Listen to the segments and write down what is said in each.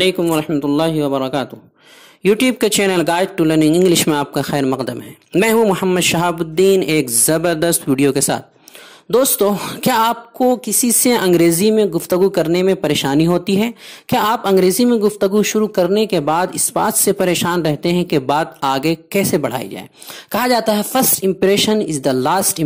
علیکم ورحمۃ اللہ وبرکاتہ یوٹیوب کے channel guide to learning English میں آپ کا خیر مقدم ہے میں ہوں محمد شہاب الدین ایک زبردست ویڈیو کے ساتھ دوستو کیا آپ کو کسی سے انگریزی میں گفتگو کرنے میں پریشانی ہوتی ہے کیا آپ انگریزی میں گفتگو شروع کرنے کے بعد اس بات سے پریشان رہتے ہیں کہ بات آگے کیسے بڑھائی جائے کہا جاتا ہے first impression impression is the last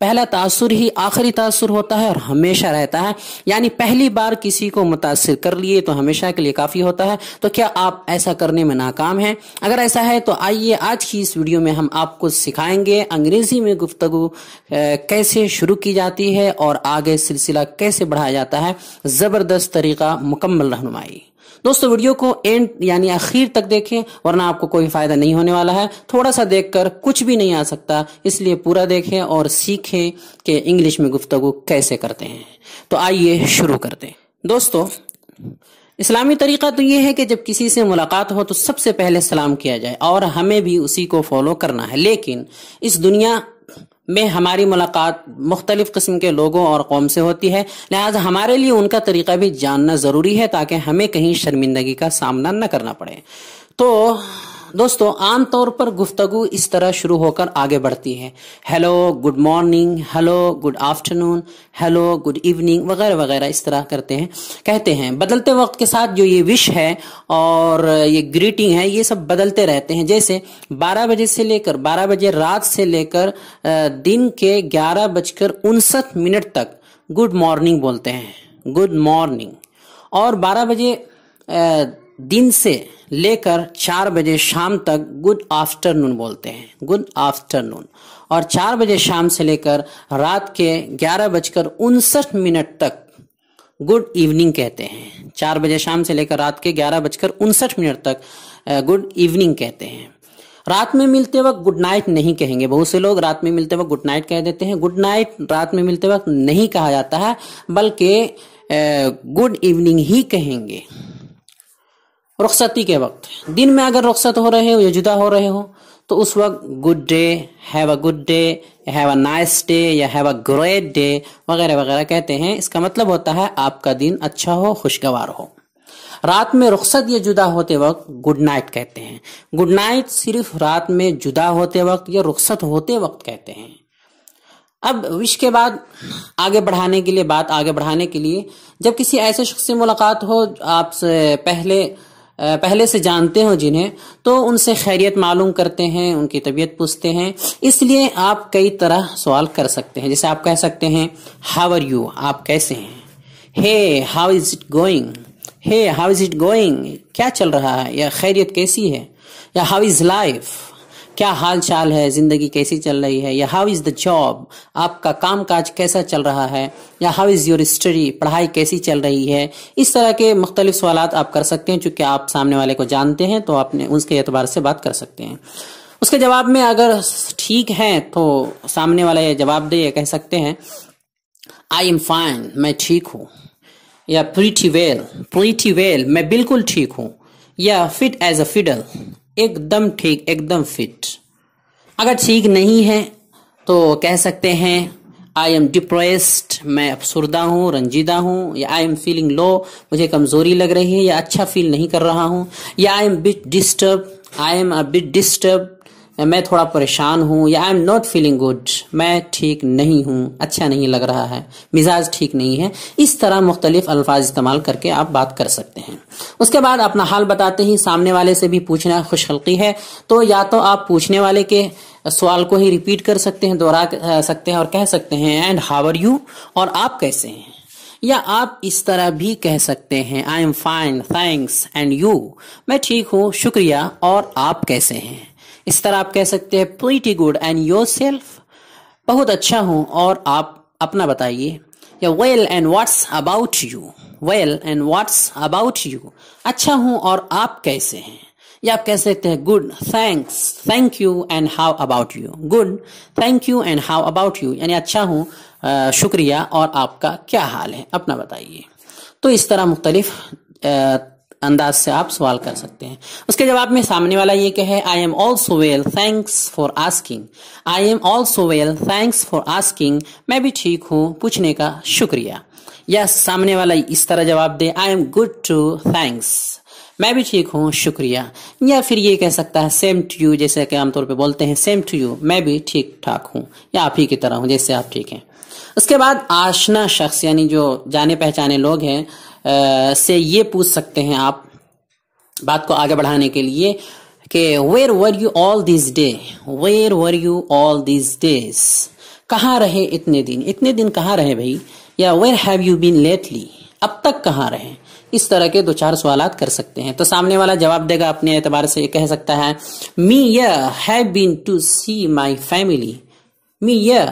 پہلا تاثر ہی آخری تاثر ہوتا ہے اور ہمیشہ رہتا ہے یعنی پہلی بار کسی کو متاثر کر لیے تو ہمیشہ کے لیے کافی ہوتا ہے تو کیا آپ ایسا کرنے میں ناکام ہیں اگر ایسا ہے تو آئیے آج کی اس ویڈیو میں ہم آپ کو سکھائیں گے انگریزی میں گفتگو کیسے شروع کی جاتی ہے اور آگے سلسلہ کیسے بڑھا جاتا ہے زبردست طریقہ مکمل رہنمائی دوستو ویڈیو کو اینڈ یعنی آخیر تک دیکھیں ورنہ آپ کو کوئی فائدہ نہیں ہونے والا ہے تھوڑا سا دیکھ کر کچھ بھی نہیں آ سکتا اس لیے پورا دیکھیں اور سیکھیں کہ انگلیش میں گفتگو کیسے کرتے ہیں تو آئیے شروع کر دیں دوستو اسلامی طریقہ تو یہ ہے کہ جب کسی سے ملاقات ہو تو سب سے پہلے سلام کیا جائے اور ہمیں بھی اسی کو فالو کرنا ہے لیکن اس دنیا میں ہماری ملاقات مختلف قسم کے لوگوں اور قوم سے ہوتی ہے لہٰذا ہمارے لیے ان کا طریقہ بھی جاننا ضروری ہے تاکہ ہمیں کہیں شرمندگی کا سامنا نہ کرنا پڑے تو دوستو عام طور پر گفتگو اس طرح شروع ہو کر آگے بڑھتی ہے hello good morning hello good afternoon hello good evening وغیرہ وغیرہ اس طرح کرتے ہیں کہتے ہیں بدلتے وقت کے ساتھ جو یہ وش ہے اور یہ گریٹنگ ہے یہ سب بدلتے رہتے ہیں جیسے بارہ بجے سے لے کر بارہ بجے رات سے لے کر دن کے گیارہ بج کر انسٹھ منٹ تک گڈ مارننگ بولتے ہیں گڈ مارننگ اور بارہ بجے دن سے لے کر چار بجے شام تک گڈ آفٹر نون بولتے ہیں گڈ آفٹر نون اور چار بجے شام سے لے کر رات کے گیارہ بج کر انسٹھ منٹ تک گڈ ایوننگ کہتے ہیں چار بجے شام سے لے کر رات کے گیارہ بج کر انسٹھ منٹ تک گڈ ایوننگ کہتے ہیں رات میں ملتے وقت گڈ نائٹ نہیں کہیں گے بہت سے لوگ رات میں ملتے وقت گڈ نائٹ کہہ دیتے ہیں گڈ نائٹ رات میں ملتے وقت نہیں کہا جاتا ہے بلکہ گڈ ایوننگ ہی کہیں گے رخصتی کے وقت دن میں اگر رخصت ہو رہے ہو یا جدا ہو رہے ہو تو اس وقت good day have a good day یا گریٹ ڈے وغیرہ وغیرہ کہتے ہیں اس کا مطلب ہوتا ہے آپ کا دن اچھا ہو خوشگوار ہو رات میں رخصت یا جدا ہوتے وقت گڈ نائٹ کہتے ہیں گڈ نائٹ صرف رات میں جدا ہوتے وقت یا رخصت ہوتے وقت کہتے ہیں اب وش کے بعد آگے بڑھانے کے لیے بات آگے بڑھانے کے لیے جب کسی ایسے شخص سے ملاقات ہو آپ سے پہلے پہلے سے جانتے ہوں جنہیں تو ان سے خیریت معلوم کرتے ہیں ان کی طبیعت پوچھتے ہیں اس لیے آپ کئی طرح سوال کر سکتے ہیں جیسے آپ کہہ سکتے ہیں ہاؤ آر یو آپ کیسے ہیں ہے ہے how is it going how is it going کیا چل رہا ہے یا خیریت کیسی ہے یا ہاؤ از لائف کیا حال چال ہے زندگی کیسی چل رہی ہے یا ہاؤ از دا جاب آپ کا کام کاج کیسا چل رہا ہے یا ہاؤ از یور اسٹڈی پڑھائی کیسی چل رہی ہے اس طرح کے مختلف سوالات آپ کر سکتے ہیں چونکہ آپ سامنے والے کو جانتے ہیں تو آپ نے اس کے اعتبار سے بات کر سکتے ہیں اس کے جواب میں اگر ٹھیک ہے تو سامنے والا یہ جواب دے یا کہہ سکتے ہیں آئی ایم فائن میں ٹھیک ہوں یا پریٹی ویل میں بالکل ٹھیک ہوں یا فٹ ایز اے فیڈل ایک دم ٹھیک ایک دم فٹ اگر ٹھیک نہیں ہے تو کہہ سکتے ہیں آئی ایم ڈپریسڈ میں افسردہ ہوں رنجیدہ ہوں یا آئی ایم فیلنگ لو مجھے کمزوری لگ رہی ہے یا اچھا فیل نہیں کر رہا ہوں یا I am but disturb I am but disturb میں تھوڑا پریشان ہوں یا I am not feeling good میں ٹھیک نہیں ہوں اچھا نہیں لگ رہا ہے مزاج ٹھیک نہیں ہے اس طرح مختلف الفاظ استعمال کر کے آپ بات کر سکتے ہیں اس کے بعد اپنا حال بتاتے ہی سامنے والے سے بھی پوچھنا خوش خلقی ہے تو یا تو آپ پوچھنے والے کے سوال کو ہی ریپیٹ کر سکتے ہیں دوہرا سکتے ہیں اور کہہ سکتے ہیں اینڈ آر یو اور آپ کیسے ہیں یا آپ اس طرح بھی کہہ سکتے ہیں I am fine thanks and you میں ٹھیک ہوں شکریہ اور آپ کیسے ہیں اس طرح آپ کہہ سکتے ہیں pretty good and yourself بہت اچھا ہوں اور آپ اپنا بتائیے یا well and what's about you well and what's about you اچھا ہوں اور آپ کیسے ہیں یا آپ کہہ سکتے ہیں good thanks thank you and how about you good thank you and how about you یعنی اچھا ہوں شکریہ اور آپ کا کیا حال ہے اپنا بتائیے تو اس طرح مختلف انداز سے آپ سوال کر سکتے ہیں اس کے جواب میں سامنے والا یہ کہے I am also well thanks for asking I am also well thanks for asking میں بھی ٹھیک ہوں پوچھنے کا شکریہ یا سامنے والا اس طرح جواب دے I am good too thanks میں بھی ٹھیک ہوں شکریہ یا پھر یہ کہہ سکتا ہے سیم ٹو یو جیسے کہ عام طور پہ بولتے ہیں سیم ٹو یو میں بھی ٹھیک ٹھاک ہوں یا آپ ہی کی طرح ہوں جیسے آپ ٹھیک ہیں اس کے بعد آشنا شخص یعنی جو جانے پہچانے لوگ ہیں سے یہ پوچھ سکتے ہیں آپ بات کو آگے بڑھانے کے لیے کہ ویئر دیز ڈے ویئر کہاں رہے اتنے دن اتنے دن کہاں رہے بھائی یا ویئر لیٹلی اب تک کہاں رہے اس طرح کے دو چار سوالات کر سکتے ہیں تو سامنے والا جواب دے گا اپنے اعتبار سے یہ کہہ سکتا ہے me have been to see my family me یا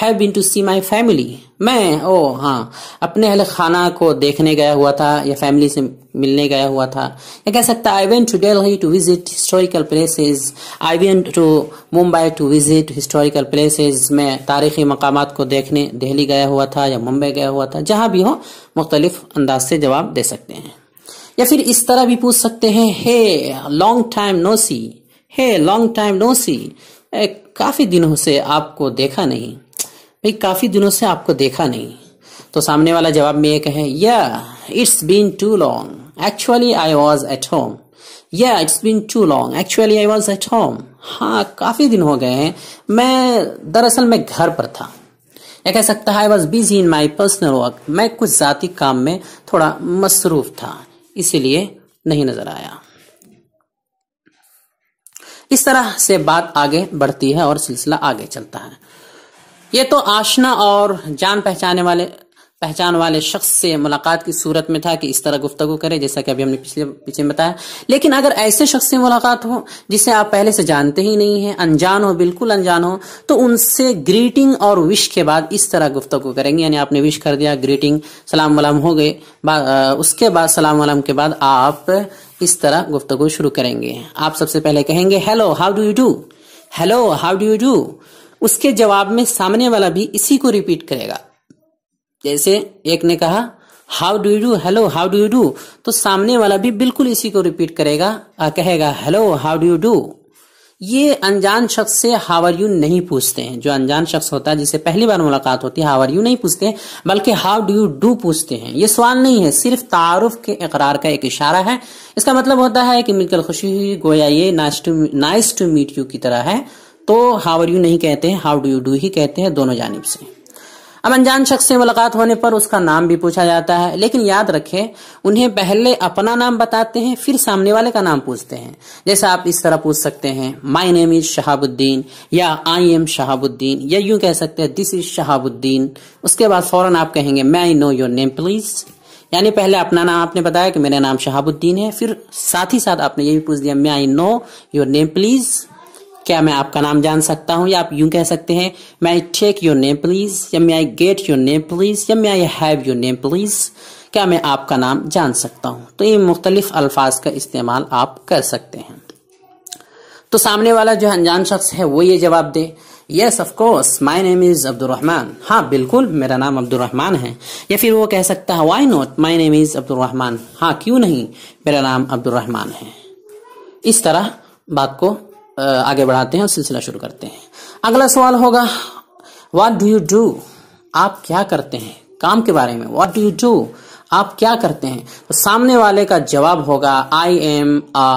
have been to see my family میں او oh, ہاں اپنے اہل خانہ کو دیکھنے گیا ہوا تھا یا فیملی سے ملنے گیا ہوا تھا یا کہہ سکتا I went to to visit historical places I went to Mumbai to visit historical places میں تاریخی مقامات کو دیکھنے دہلی گیا ہوا تھا یا ممبئی گیا ہوا تھا جہاں بھی ہو مختلف انداز سے جواب دے سکتے ہیں یا پھر اس طرح بھی پوچھ سکتے ہیں ہے لانگ ٹائم نو سی ہے لانگ ٹائم نو سی کافی دنوں سے آپ کو دیکھا نہیں بھائی کافی دنوں سے آپ کو دیکھا نہیں تو سامنے والا جواب میں یہ کہیں یا it's been too long actually I was at home یا it's been too long actually I was at home ہاں کافی دن ہو گئے ہیں میں دراصل میں گھر پر تھا یا کہہ سکتا ہے was busy in my personal work میں کچھ ذاتی کام میں تھوڑا مصروف تھا اسی لیے نہیں نظر آیا اس طرح سے بات آگے بڑھتی ہے اور سلسلہ آگے چلتا ہے یہ تو آشنا اور جان پہچانے والے پہچان والے شخص سے ملاقات کی صورت میں تھا کہ اس طرح گفتگو کرے جیسا کہ ابھی ہم نے پچھلے پیچھے بتایا لیکن اگر ایسے شخص سے ملاقات ہو جسے آپ پہلے سے جانتے ہی نہیں ہیں انجان ہو بالکل انجان ہو تو ان سے گریٹنگ اور وش کے بعد اس طرح گفتگو کریں گے یعنی آپ نے وش کر دیا گریٹنگ سلام ولام ہو گئے اس کے بعد سلام ولام کے بعد آپ اس طرح گفتگو شروع کریں گے آپ سب سے پہلے کہیں گے hello how do you do hello how do you do اس کے جواب میں سامنے والا بھی اسی کو ریپیٹ کرے گا جیسے ایک نے کہا how do do hello how do you do تو سامنے والا بھی بالکل اسی کو ریپیٹ کرے گا کہے گا ہیلو ہاؤ ڈو ڈو یہ انجان شخص سے ہاور یو نہیں پوچھتے ہیں جو انجان شخص ہوتا ہے جسے پہلی بار ملاقات ہوتی ہے ہاور یو نہیں پوچھتے ہیں بلکہ ہاؤ ڈو یو ڈو پوچھتے ہیں یہ سوال نہیں ہے صرف تعارف کے اقرار کا ایک اشارہ ہے اس کا مطلب ہوتا ہے کہ کر خوشی ہوئی گویا یہ نائس ٹو میٹ یو کی طرح ہے تو ہاور یو نہیں کہتے ہیں ہاؤ ڈو یو ڈو ہی کہتے ہیں دونوں جانب سے اب انجان شخص سے ملاقات ہونے پر اس کا نام بھی پوچھا جاتا ہے لیکن یاد رکھیں انہیں پہلے اپنا نام بتاتے ہیں پھر سامنے والے کا نام پوچھتے ہیں جیسے آپ اس طرح پوچھ سکتے ہیں مائی نیم از الدین یا آئی ایم الدین یا یوں کہہ سکتے ہیں دس از الدین اس کے بعد فوراً آپ کہیں گے میں آئی نو یور نیم پلیز یعنی پہلے اپنا نام آپ نے بتایا کہ میرا نام شہاب الدین ہے پھر ساتھ ہی ساتھ آپ نے یہ بھی پوچھ دیا میں آئی نو یور نیم پلیز کیا میں آپ کا نام جان سکتا ہوں یا آپ یوں کہہ سکتے ہیں یا یا کیا میں آپ کا نام جان سکتا ہوں تو یہ مختلف الفاظ کا استعمال آپ کر سکتے ہیں تو سامنے والا جو انجان شخص ہے وہ یہ جواب دے یس آف کورس مائی نیم از عبد الرحمان ہاں بالکل میرا نام عبد الرحمان ہے یا پھر وہ کہہ سکتا ہے رحمان ہاں کیوں نہیں میرا نام عبدالرحمان ہے اس طرح بات کو آگے بڑھاتے ہیں اور سلسلہ شروع کرتے ہیں اگلا سوال ہوگا واٹ ڈو یو ڈو آپ کیا کرتے ہیں کام کے بارے میں واٹ ڈو یو ڈو آپ کیا کرتے ہیں تو سامنے والے کا جواب ہوگا I am a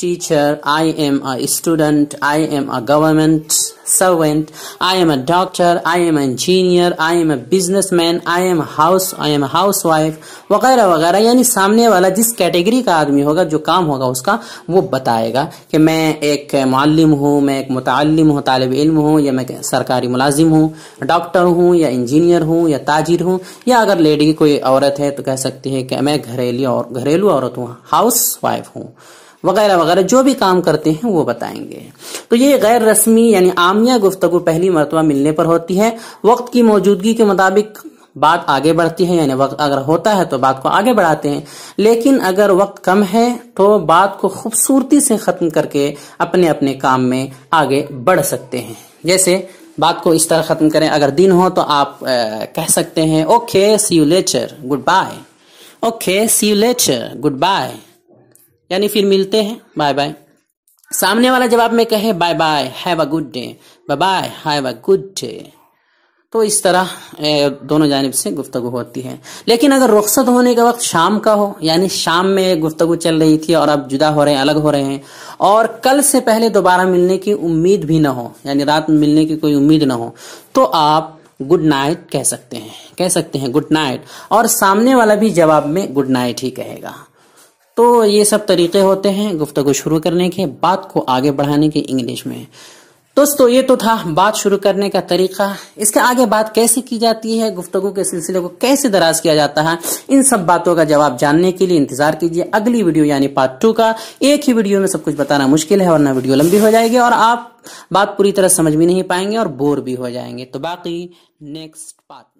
teacher, I am a student, I am a government servant, I am a doctor, I am an engineer, I am a businessman, I am a house, I am a housewife وغیرہ وغیرہ یعنی سامنے والا جس category کا آدمی ہوگا جو کام ہوگا اس کا وہ بتائے گا کہ میں ایک معلم ہوں میں ایک متعلم ہوں طالب علم ہوں یا میں سرکاری ملازم ہوں ڈاکٹر ہوں یا انجینئر ہوں یا تاجر ہوں یا اگر لیڈی کوئی عورت ہے تو کہہ سکتی ہے کہ میں گھریلو عورت ہوں ہاؤس وائف ہوں وغیرہ وغیرہ جو بھی کام کرتے ہیں وہ بتائیں گے تو یہ غیر رسمی یعنی عامیہ گفتگو پہلی مرتبہ ملنے پر ہوتی ہے وقت کی موجودگی کے مطابق بات آگے بڑھتی ہے یعنی وقت اگر ہوتا ہے تو بات کو آگے بڑھاتے ہیں لیکن اگر وقت کم ہے تو بات کو خوبصورتی سے ختم کر کے اپنے اپنے کام میں آگے بڑھ سکتے ہیں جیسے بات کو اس طرح ختم کریں اگر دن ہو تو آپ کہہ سکتے ہیں okay see you later goodbye okay see you later goodbye یعنی پھر ملتے ہیں بائے بائے سامنے والا جواب میں کہے bye bye have a good day bye have a good day تو اس طرح دونوں جانب سے گفتگو ہوتی ہے لیکن اگر رخصت ہونے کا وقت شام کا ہو یعنی شام میں گفتگو چل رہی تھی اور اب جدا ہو رہے ہیں الگ ہو رہے ہیں اور کل سے پہلے دوبارہ ملنے کی امید بھی نہ ہو یعنی رات میں ملنے کی کوئی امید نہ ہو تو آپ گڈ نائٹ کہہ سکتے ہیں کہہ سکتے ہیں گڈ نائٹ اور سامنے والا بھی جواب میں گڈ نائٹ ہی کہے گا تو یہ سب طریقے ہوتے ہیں گفتگو شروع کرنے کے بات کو آگے بڑھانے کے انگلش میں دوستو یہ تو تھا بات شروع کرنے کا طریقہ اس کے آگے بات کیسے کی جاتی ہے گفتگو کے سلسلے کو کیسے دراز کیا جاتا ہے ان سب باتوں کا جواب جاننے کے لیے انتظار کیجیے اگلی ویڈیو یعنی پارٹ ٹو کا ایک ہی ویڈیو میں سب کچھ بتانا مشکل ہے ورنہ ویڈیو لمبی ہو جائے گی اور آپ بات پوری طرح سمجھ بھی نہیں پائیں گے اور بور بھی ہو جائیں گے تو باقی نیکسٹ پارٹ